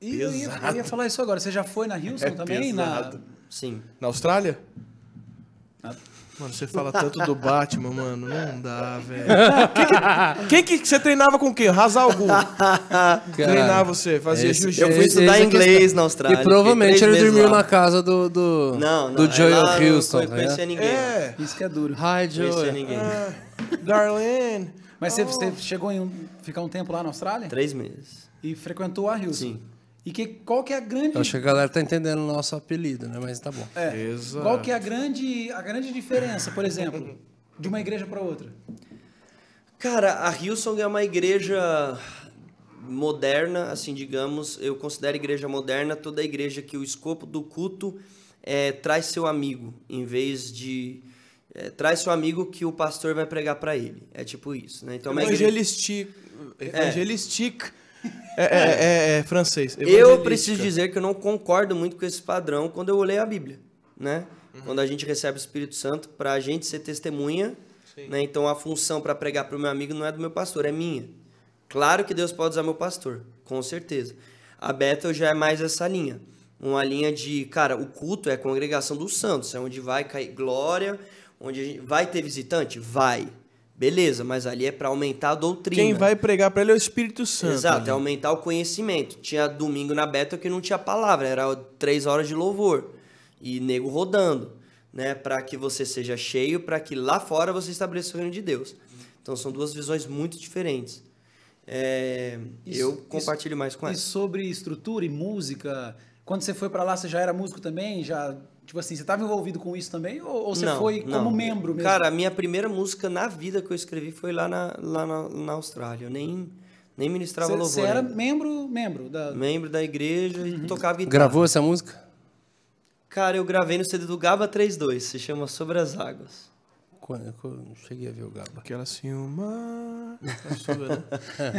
eu ia, falar isso agora. Você já foi na Houston é também? Na... Sim. Na Austrália? Mano, você fala tanto do Batman, mano. Não dá, velho. Quem que, que, você treinava com o quê? Razar Treinava você, fazia jiu-jitsu. Eu fui estudar é inglês na Austrália. E provavelmente ele dormiu lá. na casa do, do, não, não, do Joel lá, Houston. Não conhecia né? ninguém. É. Isso que é duro. Hi, Joel. Conhecia ninguém. Ah, Mas oh. você, você oh. chegou em um, ficar um tempo lá na Austrália? Três meses. E frequentou a Houston? Sim. E que, qual que é a grande. Eu acho que a galera tá entendendo o nosso apelido, né? Mas tá bom. É. Exato. Qual que é a grande, a grande diferença, por exemplo, de uma igreja para outra? Cara, a Hillsong é uma igreja moderna, assim, digamos. Eu considero igreja moderna toda a igreja que o escopo do culto é, traz seu amigo, em vez de. É, traz seu amigo que o pastor vai pregar para ele. É tipo isso, né? Então, é evangelistic. Igreja... Evangelistic. É é é, é, é, é francês. Eu preciso dizer que eu não concordo muito com esse padrão quando eu leio a Bíblia, né? Uhum. Quando a gente recebe o Espírito Santo para a gente ser testemunha, né? Então a função para pregar para o meu amigo não é do meu pastor, é minha. Claro que Deus pode usar meu pastor, com certeza. A Bethel já é mais essa linha. Uma linha de, cara, o culto é a congregação dos santos, é onde vai cair glória, onde vai ter visitante? Vai. Beleza, mas ali é para aumentar a doutrina. Quem vai pregar para ele é o Espírito Santo. Exato, é aumentar o conhecimento. Tinha domingo na beta que não tinha palavra, era três horas de louvor e nego rodando, né? Para que você seja cheio, para que lá fora você estabeleça o reino de Deus. Então são duas visões muito diferentes. É, isso, eu compartilho isso, mais com ela. E sobre estrutura e música, quando você foi para lá, você já era músico também? Já Tipo assim, você estava envolvido com isso também? Ou, ou você não, foi como membro mesmo? Cara, a minha primeira música na vida que eu escrevi foi lá na, lá na, na Austrália. Eu nem, nem ministrava cê, louvor. Você era né? membro, membro da... Membro da igreja e uhum. tocava guitarra. Gravou essa música? Cara, eu gravei no CD do Gaba 32, se chama Sobre as Águas. Quando, quando eu cheguei a ver o Gaba. Aquela assim, uma... É sua, né?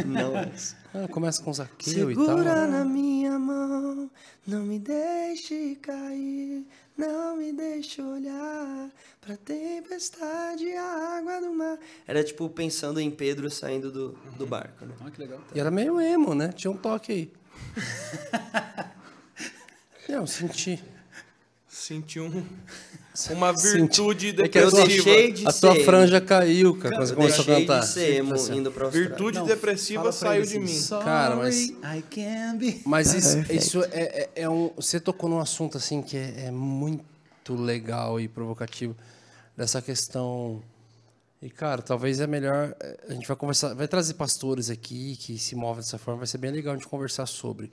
não, mas... É ah, Começa com Zaqueu e tal. Segura né? na minha mão, não me deixe cair não me deixe olhar pra tempestade e a água do mar. Era tipo pensando em Pedro saindo do, do uhum. barco, né? Ah, que legal. Tá. E era meio emo, né? Tinha um toque aí. Não, senti. Senti um, uma virtude é depressiva. eu deixei de a ser. A tua franja caiu, cara, quando você começou a cantar. De ser emo, indo pra virtude Não, depressiva saiu de mim. Cara, mas. I can be. Mas isso, é isso é, é, é, um. Você tocou num assunto assim que é, é muito legal e provocativo. Dessa questão. E, cara, talvez é melhor. Eh, a gente vai conversar. Vai trazer pastores aqui que se movem dessa forma. Vai ser bem legal a gente conversar sobre.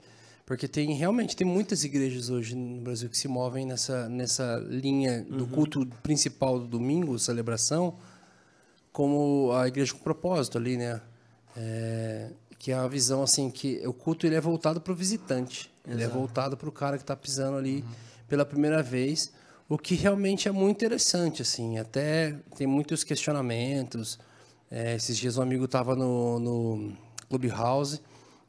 Porque tem realmente tem muitas igrejas hoje no Brasil que se movem nessa, nessa linha do uhum. culto principal do domingo, celebração, como a igreja com propósito ali, né? É, que é a visão assim que o culto ele é voltado para o visitante, Exato. ele é voltado para o cara que está pisando ali uhum. pela primeira vez, o que realmente é muito interessante assim. Até tem muitos questionamentos. É, esses dias um amigo estava no, no Clubhouse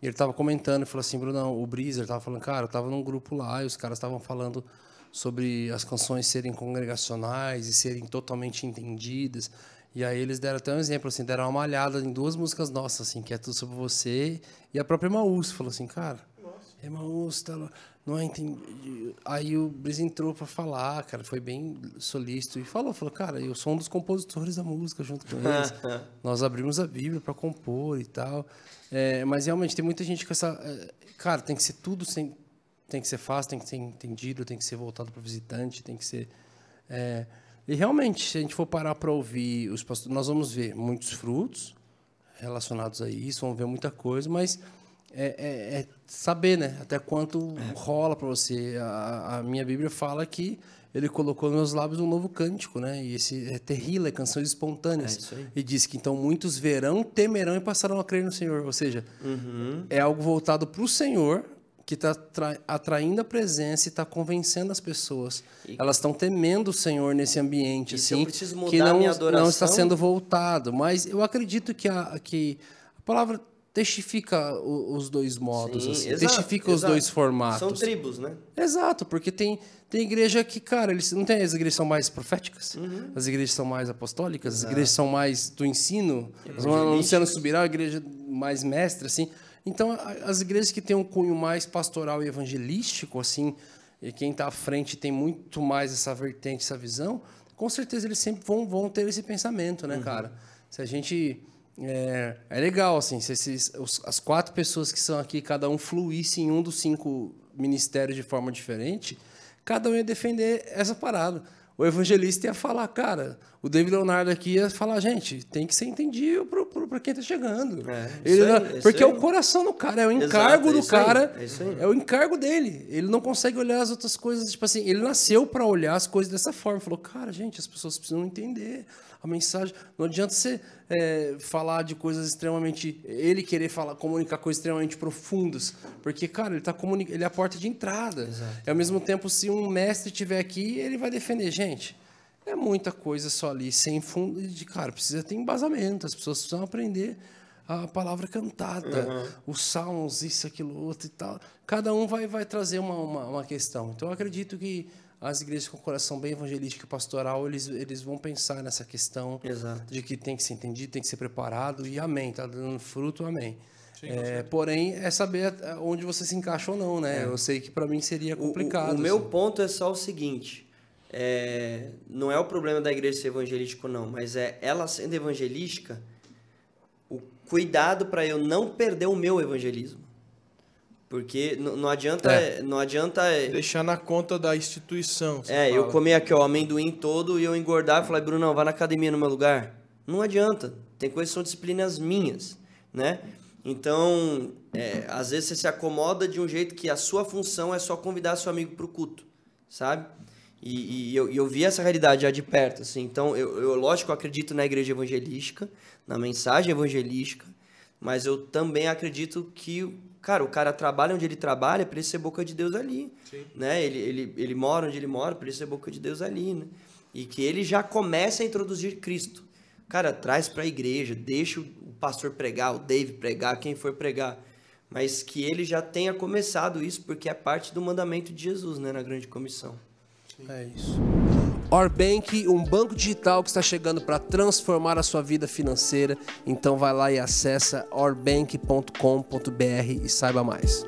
e ele estava comentando, e falou assim, Brunão, o Breezer estava falando, cara, eu estava num grupo lá e os caras estavam falando sobre as canções serem congregacionais e serem totalmente entendidas. E aí eles deram até um exemplo, assim, deram uma malhada em duas músicas nossas, assim, que é Tudo Sobre Você e a própria Maús. Falou assim, cara, Maús, tá não entendi. Aí o Brisa entrou para falar, cara, foi bem solícito e falou, falou, cara, eu sou um dos compositores da música junto com eles. Nós abrimos a Bíblia para compor e tal. É, mas realmente tem muita gente com essa, é, cara, tem que ser tudo sem, tem que ser fácil, tem que ser entendido, tem que ser voltado para visitante, tem que ser é, e realmente, se a gente for parar para ouvir os pastores, nós vamos ver muitos frutos relacionados a isso, vamos ver muita coisa, mas é, é, é, saber, né? Até quanto é. rola para você. A, a, minha Bíblia fala que ele colocou nos meus lábios um novo cântico, né? E esse é terrível, é canções espontâneas. É e diz que então muitos verão, temerão e passarão a crer no Senhor. Ou seja, uhum. é algo voltado para o Senhor que está atraindo a presença e está convencendo as pessoas. E... Elas estão temendo o Senhor nesse ambiente, assim, que não, não, está sendo voltado. Mas eu acredito que a, que a palavra testifica os dois modos, Sim, assim, exato, testifica exato. os dois formatos. São tribos, né? Exato, porque tem, tem igreja que, cara, eles não tem as igrejas são mais proféticas, uhum. as igrejas são mais apostólicas, exato. as igrejas são mais do ensino, é anunciando subirá, a igreja mais mestre, assim. Então, as igrejas que têm um cunho mais pastoral e evangelístico, assim, e quem está à frente tem muito mais essa vertente, essa visão, com certeza eles sempre vão, vão ter esse pensamento, né, uhum. cara? Se a gente é, é legal, assim, se esses, os, as quatro pessoas que são aqui, cada um fluísse em um dos cinco ministérios de forma diferente, cada um ia defender essa parada. O evangelista ia falar, cara, o David Leonardo aqui ia falar, gente, tem que ser entendível para quem está chegando. É, ele, aí, porque é o coração do cara, é o encargo Exato, do cara, aí, é, é o encargo dele. Ele não consegue olhar as outras coisas, tipo assim, ele nasceu para olhar as coisas dessa forma. Falou, cara, gente, as pessoas precisam entender a mensagem. Não adianta você é, falar de coisas extremamente. Ele querer falar, comunicar coisas extremamente profundas. Porque, cara, ele, tá comuni... ele é a porta de entrada. Exato. E ao mesmo tempo, se um mestre tiver aqui, ele vai defender. Gente, é muita coisa só ali, sem fundo. De, cara, precisa ter embasamento, as pessoas precisam aprender a palavra cantada, uhum. os salmos, isso, aquilo, outro e tal. Cada um vai, vai trazer uma, uma, uma questão. Então, eu acredito que as igrejas com coração bem evangelístico e pastoral, eles, eles vão pensar nessa questão Exato. de que tem que ser entendido, tem que ser preparado, e amém, tá dando fruto, amém. Sim, é, porém, é saber onde você se encaixa ou não, né? É. Eu sei que para mim seria complicado. O, o, meu assim. ponto é só o seguinte: é, não é o problema da igreja ser evangelística não, mas é ela sendo evangelística, o cuidado para eu não perder o meu evangelismo. Porque não adianta. É. Não adianta. Eh, Deixar na conta da instituição. É, fala. eu comer aqui, o amendoim todo e eu engordar e falar, Bruno, não, vai na academia no meu lugar. Não adianta. Tem coisas que são disciplinas minhas, né? Então, é, às vezes você se acomoda de um jeito que a sua função é só convidar seu amigo para o culto, sabe? E, e eu, eu, vi essa realidade já de perto, assim. Então, eu, eu lógico, eu acredito na igreja evangelística, na mensagem evangelística, mas eu também acredito que, cara, o cara trabalha onde ele trabalha para ele ser boca de Deus ali. Sim. Né? Ele, ele, ele mora onde ele mora para ele ser boca de Deus ali. Né? E que ele já comece a introduzir Cristo. Cara, traz para a igreja, deixa o pastor pregar, o Dave pregar, quem for pregar. Mas que ele já tenha começado isso, porque é parte do mandamento de Jesus né? na grande comissão. Sim. É isso. Orbank, um banco digital que está chegando para transformar a sua vida financeira. Então vai lá e acessa orbank.com.br e saiba mais.